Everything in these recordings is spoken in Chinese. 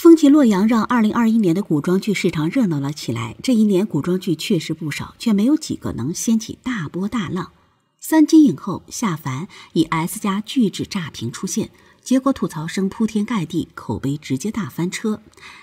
风起洛阳让2021年的古装剧市场热闹了起来。这一年古装剧确实不少，却没有几个能掀起大波大浪。三金影后夏凡以 S 加巨制炸屏出现，结果吐槽声铺天盖地，口碑直接大翻车。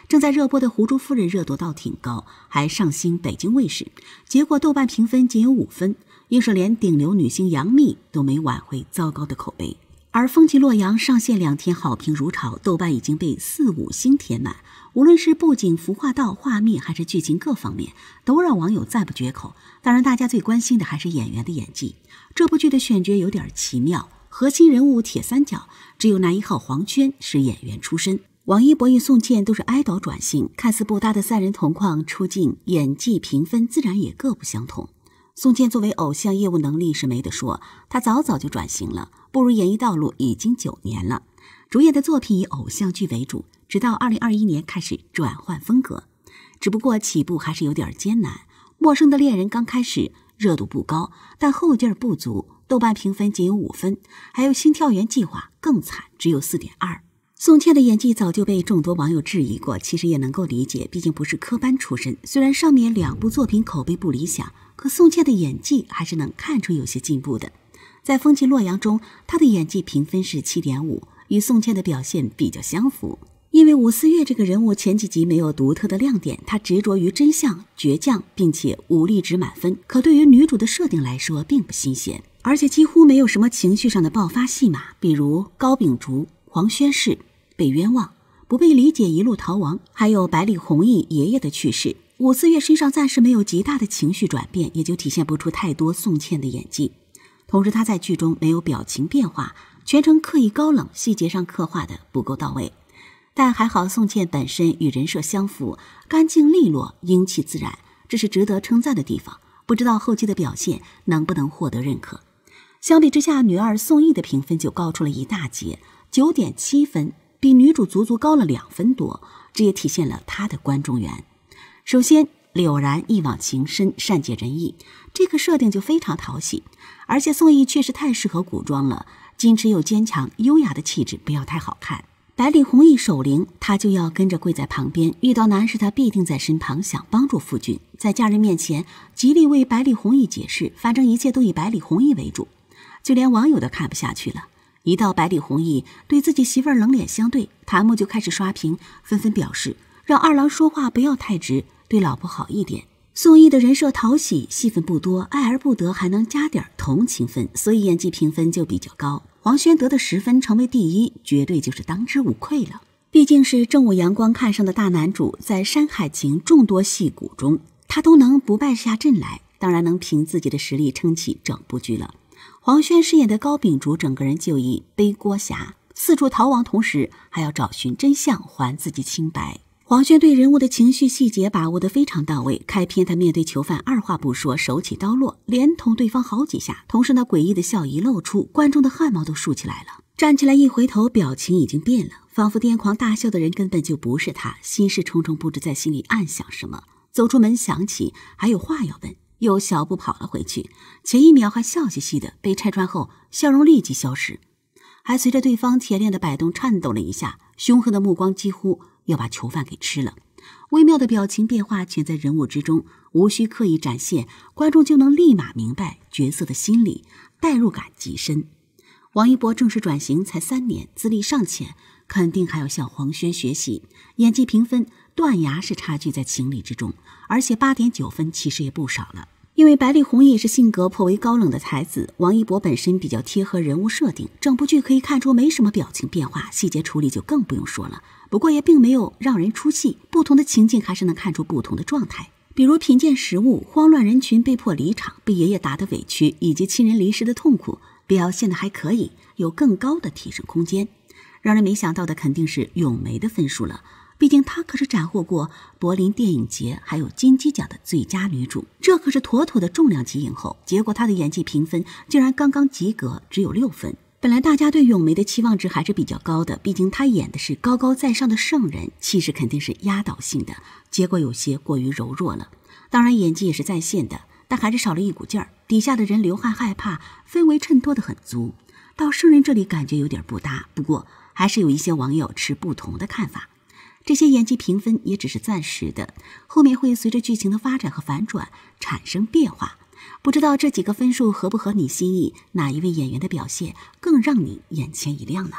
正在热播的《湖珠夫人》热度倒挺高，还上星北京卫视，结果豆瓣评分仅有五分，硬是连顶流女星杨幂都没挽回糟糕的口碑。而《风起洛阳》上线两天，好评如潮，豆瓣已经被四五星填满。无论是布景、服化道、画面，还是剧情各方面，都让网友赞不绝口。当然，大家最关心的还是演员的演技。这部剧的选角有点奇妙，核心人物铁三角只有男一号黄轩是演员出身，王一博与宋茜都是爱豆转型，看似不搭的三人同框出镜，演技评分自然也各不相同。宋茜作为偶像，业务能力是没得说。她早早就转型了，步入演艺道路已经九年了。主演的作品以偶像剧为主，直到二零二一年开始转换风格。只不过起步还是有点艰难。《陌生的恋人》刚开始热度不高，但后劲不足，豆瓣评分仅有五分。还有《心跳源计划》更惨，只有四点二。宋茜的演技早就被众多网友质疑过，其实也能够理解，毕竟不是科班出身。虽然上面两部作品口碑不理想。可宋茜的演技还是能看出有些进步的，在《风起洛阳》中，她的演技评分是七点五，与宋茜的表现比较相符。因为武思月这个人物前几集没有独特的亮点，她执着于真相，倔强，并且武力值满分。可对于女主的设定来说，并不新鲜，而且几乎没有什么情绪上的爆发戏码，比如高秉烛、黄轩氏被冤枉、不被理解，一路逃亡，还有百里弘毅爷爷的去世。武思月身上暂时没有极大的情绪转变，也就体现不出太多宋茜的演技。同时，她在剧中没有表情变化，全程刻意高冷，细节上刻画的不够到位。但还好，宋茜本身与人设相符，干净利落，英气自然，这是值得称赞的地方。不知道后期的表现能不能获得认可。相比之下，女二宋轶的评分就高出了一大截，九点七分，比女主足足高了两分多，这也体现了她的观众缘。首先，柳然一往情深，善解人意，这个设定就非常讨喜。而且宋轶确实太适合古装了，矜持又坚强，优雅的气质不要太好看。百里弘毅守灵，他就要跟着跪在旁边；遇到难事，他必定在身旁，想帮助夫君。在家人面前极力为百里弘毅解释，反正一切都以百里弘毅为主。就连网友都看不下去了，一到百里弘毅对自己媳妇冷脸相对，弹幕就开始刷屏，纷纷表示让二郎说话不要太直。对老婆好一点。宋轶的人设讨喜，戏份不多，爱而不得还能加点同情分，所以演技评分就比较高。黄轩得的十分成为第一，绝对就是当之无愧了。毕竟是正午阳光看上的大男主，在《山海情》众多戏骨中，他都能不败下阵来，当然能凭自己的实力撑起整部剧了。黄轩饰演的高秉烛，整个人就一背锅侠，四处逃亡，同时还要找寻真相，还自己清白。黄轩对人物的情绪细节把握的非常到位。开篇，他面对囚犯，二话不说，手起刀落，连捅对方好几下，同时那诡异的笑一露出，观众的汗毛都竖起来了。站起来一回头，表情已经变了，仿佛癫狂大笑的人根本就不是他，心事重重，不知在心里暗想什么。走出门，想起还有话要问，又小步跑了回去。前一秒还笑嘻嘻的，被拆穿后，笑容立即消失，还随着对方铁链的摆动颤抖了一下，凶狠的目光几乎。要把囚犯给吃了，微妙的表情变化全在人物之中，无需刻意展现，观众就能立马明白角色的心理，代入感极深。王一博正式转型才三年，资历尚浅，肯定还要向黄轩学习，演技评分断崖式差距在情理之中，而且八点九分其实也不少了。因为白丽红也是性格颇为高冷的才子，王一博本身比较贴合人物设定，整部剧可以看出没什么表情变化，细节处理就更不用说了。不过也并没有让人出戏，不同的情境还是能看出不同的状态，比如品鉴食物、慌乱人群被迫离场、被爷爷打的委屈，以及亲人离世的痛苦，表现的还可以，有更高的提升空间。让人没想到的肯定是咏梅的分数了。毕竟她可是斩获过柏林电影节还有金鸡奖的最佳女主，这可是妥妥的重量级影后。结果她的演技评分竟然刚刚及格，只有六分。本来大家对咏梅的期望值还是比较高的，毕竟她演的是高高在上的圣人，气势肯定是压倒性的。结果有些过于柔弱了，当然演技也是在线的，但还是少了一股劲儿。底下的人流汗害怕，氛围衬托的很足，到圣人这里感觉有点不搭。不过还是有一些网友持不同的看法。这些演技评分也只是暂时的，后面会随着剧情的发展和反转产生变化。不知道这几个分数合不合你心意？哪一位演员的表现更让你眼前一亮呢？